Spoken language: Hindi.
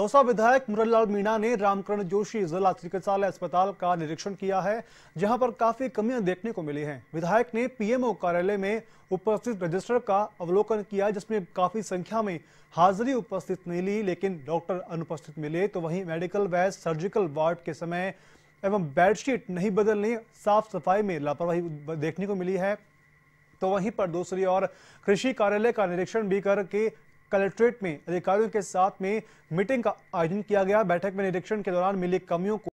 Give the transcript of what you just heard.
दौसा विधायक मुरलाल मीणा ने रामकरण जोशी जिला चिकित्सालय अस्पताल का निरीक्षण किया है जहां पर काफी कमियां देखने को मिली हैं विधायक ने पीएमओ कार्यालय में उपस्थित रजिस्टर का अवलोकन किया जिसमें काफी संख्या में हाजिरी उपस्थित नहीं ली लेकिन डॉक्टर अनुपस्थित मिले तो वहीं मेडिकल व सर्जिकल वार्ड के समय एवं बेडशीट नहीं बदलने साफ सफाई में लापरवाही देखने को मिली है तो वहीं पर दूसरी ओर कृषि कार्यालय का निरीक्षण भी करके कलेक्ट्रेट में अधिकारियों के साथ में मीटिंग का आयोजन किया गया बैठक में निरीक्षण के दौरान मिली कमियों को